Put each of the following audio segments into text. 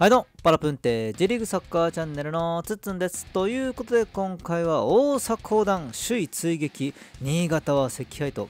はいどうも、パラプンテ J リーグサッカーチャンネルのつっつんです。ということで今回は大阪横断首位追撃、新潟は赤敗と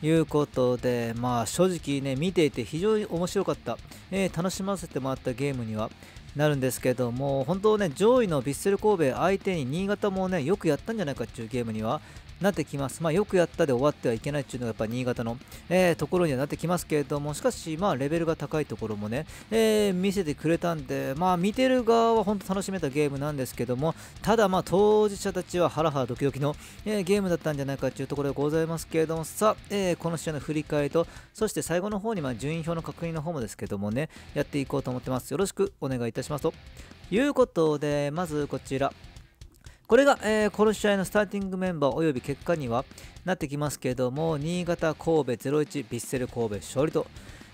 いうことで、まあ正直ね、見ていて非常に面白かった、えー、楽しませてもらったゲームにはなるんですけども、本当ね、上位のヴィッセル神戸相手に新潟もね、よくやったんじゃないかっていうゲームにはなってきます。まあ、よくやったで終わってはいけないっていうのがやっぱ新潟の、えー、ところにはなってきますけれども、しかし、まあ、レベルが高いところもね、えー、見せてくれたんで、まあ、見てる側は本当楽しめたゲームなんですけども、ただ、まあ、当事者たちはハラハラドキドキの、えー、ゲームだったんじゃないかっていうところでございますけれども、さあ、えー、この試合の振り返りと、そして最後の方に、まあ、順位表の確認の方もですけどもね、やっていこうと思ってます。よろしくお願いいたしますと。いうことで、まずこちら。これが、えー、この試合のスターティングメンバーおよび結果にはなってきますけども新潟神戸01ヴィッセル神戸勝利と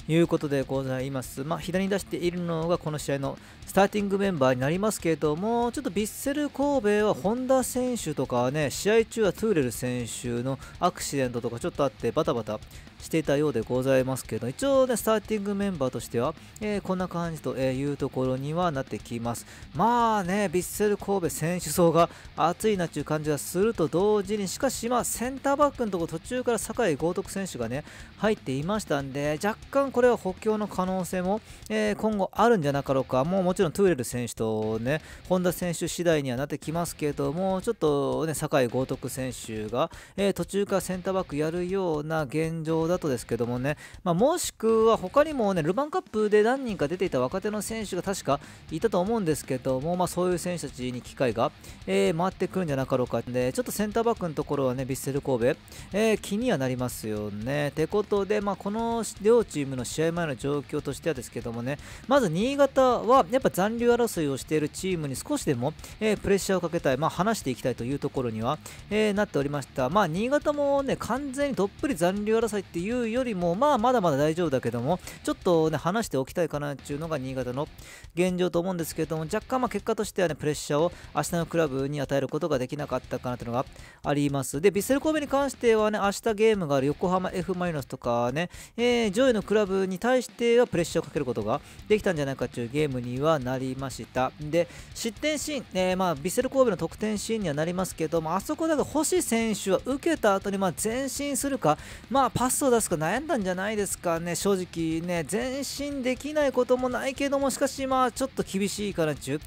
いうことでございます。まあ、左に出しているのがこの試合のスターティングメンバーになりますけれども、ちょっとヴィッセル神戸は本田選手とかね、試合中はトゥーレル選手のアクシデントとかちょっとあってバタバタしていたようでございますけど、一応ね、スターティングメンバーとしては、えー、こんな感じというところにはなってきます。まあね、ヴィッセル神戸選手層が熱いなっいう感じがすると同時に、しかしまあ、センターバックのとこ途中から酒井豪徳選手がね、入っていましたんで、若干これは補強の可能性も、えー、今後あるんじゃなかろうか。もうもちろんトゥーレル選手とね、本田選手次第にはなってきますけども、ちょっとね、酒井豪徳選手が、えー、途中からセンターバックやるような現状だとですけどもね、まあ、もしくは他にもねルヴァンカップで何人か出ていた若手の選手が確かいたと思うんですけども、まあ、そういう選手たちに機会が、えー、回ってくるんじゃなかろうかでちょっとセンターバックのところはねヴィッセル神戸、えー、気にはなりますよね。てことで、まあ、この両チームの試合前の状況としてはですけどもねまず新潟はやっぱ残留争いをしているチームに少しでも、えー、プレッシャーをかけたい、まあ、話していきたいというところには、えー、なっておりました。まあ、新潟もね完全にどっぷり残留争いってっていうよりも、まあ、まだまだ大丈夫だけども、ちょっとね、話しておきたいかなっていうのが新潟の現状と思うんですけれども、若干、まあ、結果としてはね、プレッシャーを明日のクラブに与えることができなかったかなというのがあります。で、ヴィッセル神戸に関してはね、明日ゲームがある横浜 F マリノスとかね、えー、上位のクラブに対してはプレッシャーをかけることができたんじゃないかというゲームにはなりました。で、失点シーン、えー、まあ、ヴィッセル神戸の得点シーンにはなりますけども、あそこだと星選手は受けた後に、ま前進するか、まあ、パスをを出すか悩んだんじゃないですかね、正直ね、前進できないこともないけども、しかしまあちょっと厳しいから10、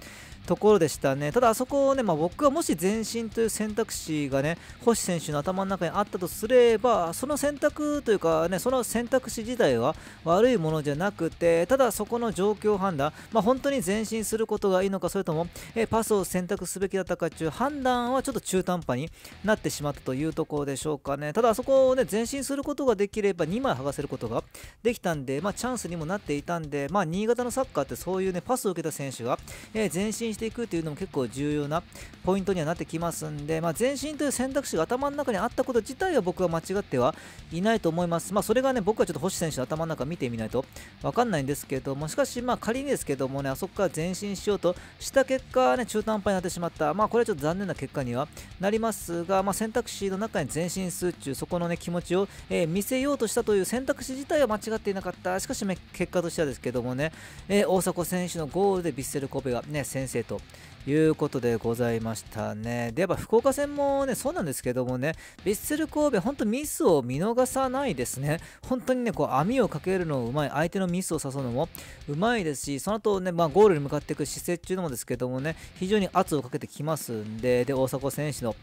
ところでしたね。ただ、あそこをね、まあ、僕はもし前進という選択肢がね、星選手の頭の中にあったとすれば、その選択というか、ね、その選択肢自体は悪いものじゃなくて、ただそこの状況判断、まあ、本当に前進することがいいのか、それとも、えパスを選択すべきだったかという判断はちょっと中途半端になってしまったというところでしょうかね。ただ、あそこをね、前進することができれば2枚剥がせることができたんで、まあ、チャンスにもなっていたんで、まあ、新潟のサッカーってそういうね、パスを受けた選手が、え前進進していくっていうのも結構重要なポイントにはなってきますんで、まあ、前進という選択肢が頭の中にあったこと自体は僕は間違ってはいないと思います。まあ、それがね、僕はちょっと星選手の頭の中見てみないと分かんないんですけども、しかし、まあ、仮にですけどもね、あそこから前進しようとした結果、ね、中途半端になってしまった、まあ、これはちょっと残念な結果にはなりますが、まあ、選択肢の中に前進するっいう、そこのね、気持ちを、えー、見せようとしたという選択肢自体は間違っていなかった。しかし、結果としてはですけどもね、えー、大迫選手のゴールでヴィッセル神戸がね、先制ということでございましたね。で、やっぱ福岡戦もね、そうなんですけどもね、ヴィッセル神戸、本当ミスを見逃さないですね。本当にね、こう網をかけるのもうまい、相手のミスを誘うのもうまいですし、その後ね、まあ、ゴールに向かっていく姿勢っていうのもですけどもね、非常に圧をかけてきますんで、で、大迫選手の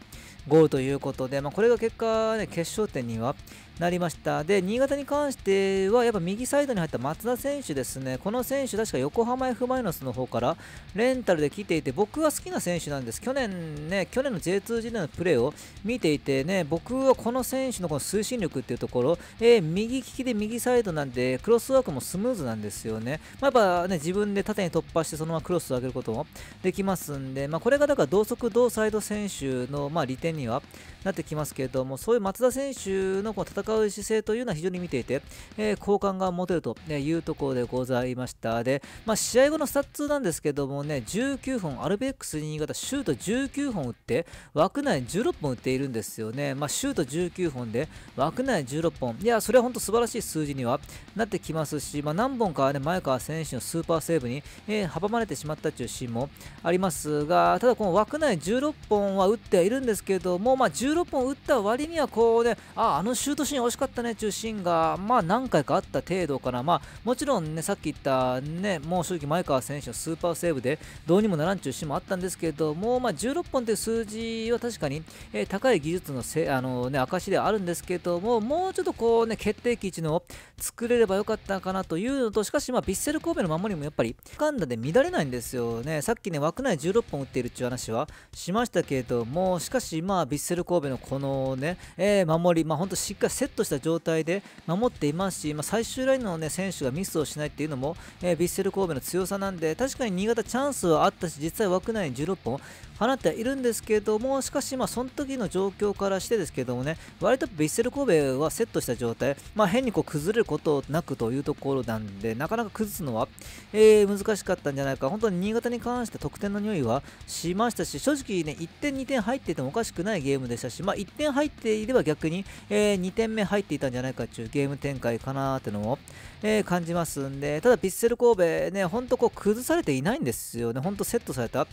ゴールということで、まあ、これが結果、ね、決勝点にはなりましたで新潟に関してはやっぱ右サイドに入った松田選手ですねこの選手確か横浜 F マイナスの方からレンタルで来ていて僕は好きな選手なんです去年ね去年の J2 時代のプレーを見ていてね僕はこの選手のこの推進力っていうところ、えー、右利きで右サイドなんでクロスワークもスムーズなんですよね、まあ、やっぱね自分で縦に突破してそのままクロスを上げることもできますんで、まあ、これがだから同速同サイド選手のま利点にはなってきますけれどもそういう松田選手のこの戦う姿勢というのは非常に見ていて、えー、好感が持てるというところでございましたで、まあ、試合後のスタッツなんですけどもね19本アルベックス新潟シュート19本打って枠内16本打っているんですよね、まあ、シュート19本で枠内16本いやそれは本当素晴らしい数字にはなってきますし、まあ、何本か、ね、前川選手のスーパーセーブに、えー、阻まれてしまったというシーンもありますがただこの枠内16本は打ってはいるんですけども、まあ、16本打った割にはこうねああのシュートシーン惜しかったね中心が、まあ、何回かあった程度から、まあ、もちろんね、さっき言った、ね、もう正直前川選手のスーパーセーブでどうにもならん中心いうシーンもあったんですけれども、まあ、16本という数字は確かに、えー、高い技術のせあの、ね、証ではあるんですけれども、もうちょっとこう、ね、決定機位のを作れればよかったかなというのと、しかし、まあ、ヴィッセル神戸の守りもやっぱり、かんだで乱れないんですよね。さっきね、枠内16本打っているっていう話はしましたけれども、しかし、まあ、ヴィッセル神戸のこのね、えー、守り、まあ、本当しっかりッとした状態で守っていますし、まあ、最終ラインの、ね、選手がミスをしないっていうのも、えー、ヴィッセル神戸の強さなんで確かに新潟チャンスはあったし実際枠内に16本放ってはいるんですけどもしかしまあその時の状況からしてですけどもね割とヴィッセル神戸はセットした状態、まあ、変にこう崩れることなくというところなんでなかなか崩すのは、えー、難しかったんじゃないか本当に新潟に関して得点の匂いはしましたし正直ね1点2点入っていてもおかしくないゲームでしたし、まあ、1点入っていれば逆に、えー、2点目入っていたんじゃないかというゲーム展開かなーってのを、えー、感じますんでただヴィッセル神戸ね本当こう崩されていないんですよね本当セットされた守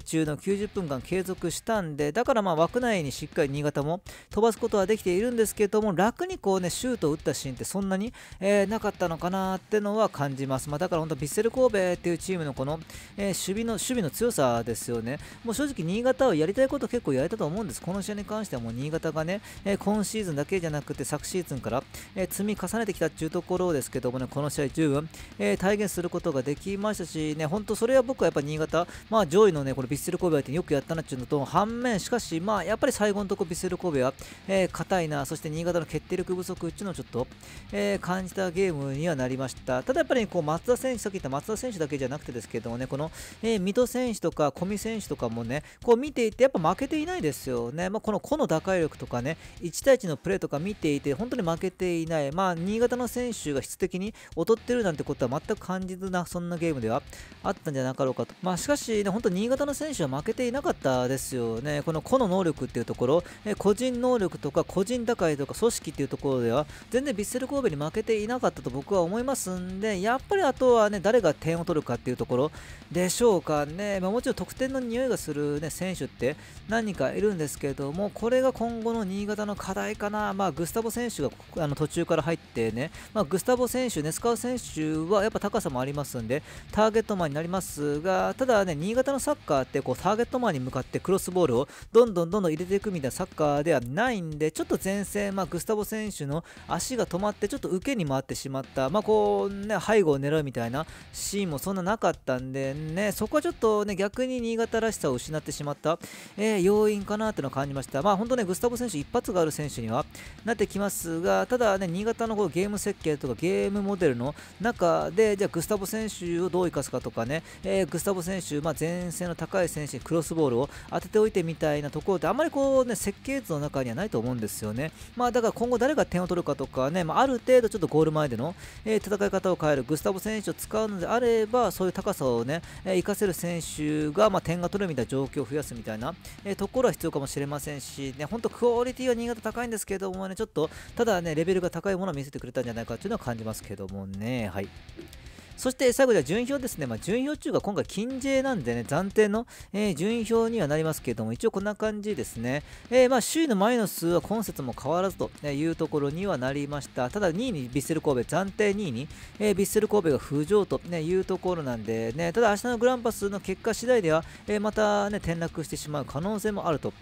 備中の90分間継続したんでだからまあ枠内にしっかり新潟も飛ばすことはできているんですけども楽にこうねシュートを打ったシーンってそんなに、えー、なかったのかなってのは感じます、まあ、だから本当ヴィッセル神戸っていうチームのこの、えー、守備の守備の強さですよねもう正直新潟はやりたいこと結構やれたと思うんですこの試合に関してはもう新潟がね、えー、今シーズンだけじゃなくて昨シーズンから、え積み重ねてきたっていうところですけどもねこの試合十分、え体現することができましたしね本当それは僕はやっぱ新潟まあ上位のねこのヴィッセル神戸点よくやったなっていうのと反面しかしまあやっぱり最後のとこヴィッセル神戸はえ硬、ー、いなそして新潟の決定力不足っていうのをちょっと、えー、感じたゲームにはなりましたただやっぱりこう松田選手さっき言った松田選手だけじゃなくてですけどもねこの、え水戸選手とか小見選手とかもねこう見ていてやっぱ負けていないですよね、まあ、この個の打開力とかね1対1のプレーとか見ていて本当に負けていないまあ新潟の選手が質的に劣ってるなんてことは全く感じずなそんなゲームではあったんじゃなかろうかとまあしかしね本当新潟の選手は負けていなかったですよね。この個の能力っていうところ、え個人能力とか個人打開とか組織っていうところでは全然ヴィッセル神戸に負けていなかったと僕は思いますんで、やっぱりあとはね、誰が点を取るかっていうところでしょうかね。まあ、もちろん得点の匂いがする、ね、選手って何人かいるんですけども、これが今後の新潟の課題かな。まあ、グスタボ選手があの途中から入ってね、まあ、グスタボ選手、ネスカウ選手はやっぱ高さもありますんで、ターゲットマンになりますが、ただね、新潟のサッカーってこうターーゲットマンに向かってクロスボールをどんどんどんどん入れていくみたいなサッカーではないんで、ちょっと前線、まあ、グスタボ選手の足が止まって、ちょっと受けに回ってしまった、まあ、こうね、背後を狙うみたいなシーンもそんななかったんで、ね、そこはちょっとね、逆に新潟らしさを失ってしまった、えー、要因かなっての感じました。まあ、本当ね、グスタボ選手、一発がある選手にはなってきますが、ただね、新潟のこうゲーム設計とかゲームモデルの中で、じゃあ、グスタボ選手をどう生かすかとかね、えー、グスタボ選手、まあ、前線の高い選手にクロスボールを当てておいてみたいなところってあんまりこうね設計図の中にはないと思うんですよね。まあ、だから今後誰が点を取るかとかね、まああ、る程度ちょっとゴール前での、え戦い方を変えるグスタボ選手を使うのであればそういう高さをね、えー、活かせる選手が、ま点が取るみたいな状況を増やすみたいな、えところは必要かもしれませんし、ね、本当クオリティは新潟高いんですけどもねちょっとただねレベルが高いものを見せてくれたんじゃないかというのは感じますけどもね。はいそして最後では順位表ですね。まあ、順位表中が今回金税なんでね、暫定の、えー、順位表にはなりますけれども、一応こんな感じですね。えー、まあ、首位の前の数は今節も変わらずというところにはなりました。ただ2位にヴィッセル神戸、暫定2位に、えー、ヴィッセル神戸が浮上というところなんでね、ただ明日のグランパスの結果次第では、えー、またね、転落してしまう可能性もあると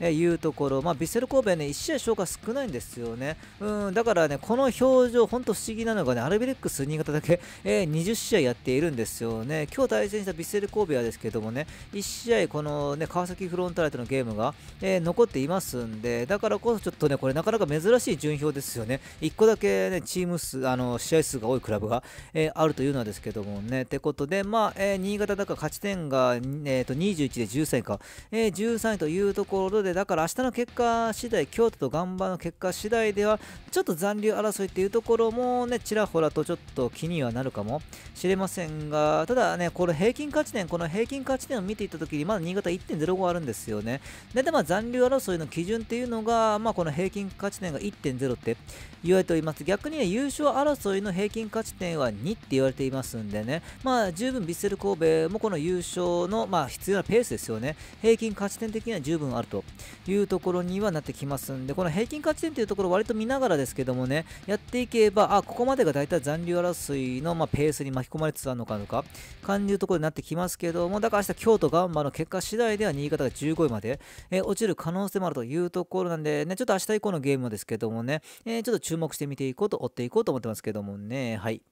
いうところ、まあ、ヴィッセル神戸ね、1試合消化少ないんですよね。うん、だからね、この表情、ほんと不思議なのがね、アルビレックス新潟だけ、えー20試合やっているんですよね。今日対戦したヴィッセル神戸はですけどもね、1試合このね、川崎フロンターレとのゲームが、えー、残っていますんで、だからこそちょっとね、これなかなか珍しい順表ですよね。1個だけね、チーム数、あの、試合数が多いクラブが、えー、あるというのはですけどもね、ってことで、まあ、えー、新潟だから勝ち点が、えー、と21で13位か、えー、13位というところで、だから明日の結果次第、京都とガンバの結果次第では、ちょっと残留争いっていうところもね、ちらほらとちょっと気にはなるかも知れませんが、ただね、これ平均価値点、この平均価値点を見ていったときに、まだ新潟1.05あるんですよね。で、でまあ残留争いの基準っていうのが、まあ、この平均価値点が1.0って言われております。逆に、ね、優勝争いの平均価値点は2って言われていますんでね、まあ、十分ヴィッセル神戸もこの優勝の、まあ、必要なペースですよね。平均価値点的には十分あるというところにはなってきますんで、この平均価値点というところ、割と見ながらですけどもね、やっていけば、あ、ここまでが大体残留争いの、まあ、ペースに巻き込まれつつあるのかのか、感じるところになってきますけども、だから明日京都ガンバの結果次第では新潟が15位まで、えー、落ちる可能性もあるというところなんで、ね、ちょっと明日以降のゲームですけどもね、えー、ちょっと注目して見ていこうと、追っていこうと思ってますけどもね、はい。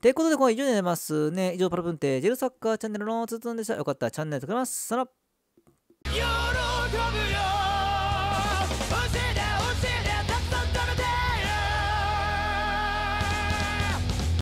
ということで、これ以上になりますね。以上、パラプンテ、ジェルサッカーチャンネルのつつんでした。よかったらチャンネル登録ます。さら。